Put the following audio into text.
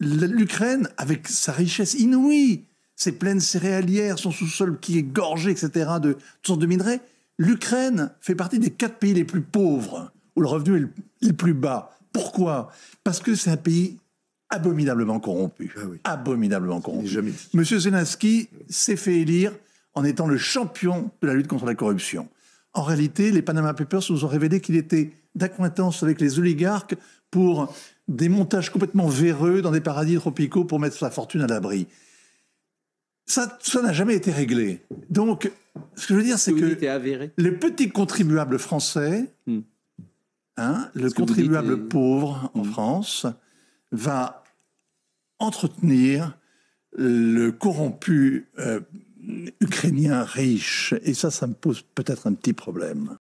l'Ukraine, avec sa richesse inouïe, ses plaines céréalières, son sous-sol qui est gorgé, etc., de toutes sortes de minerais, l'Ukraine fait partie des quatre pays les plus pauvres, où le revenu est le, plus bas. Pourquoi Parce que c'est un pays abominablement corrompu. Ah abominablement corrompu. Monsieur Zelensky s'est fait élire en étant le champion de la lutte contre la corruption. En réalité, les Panama Papers nous ont révélé qu'il était d'acquaintance avec les oligarques pour des montages complètement véreux dans des paradis tropicaux pour mettre sa fortune à l'abri. Ça, ça n'a jamais été réglé. Donc, ce que je veux dire, c'est que, le petit contribuable français, hmm. hein, le contribuable pauvre en hmm. France, va entretenir le corrompu euh, ukrainien riche. Et ça, ça me pose peut-être un petit problème.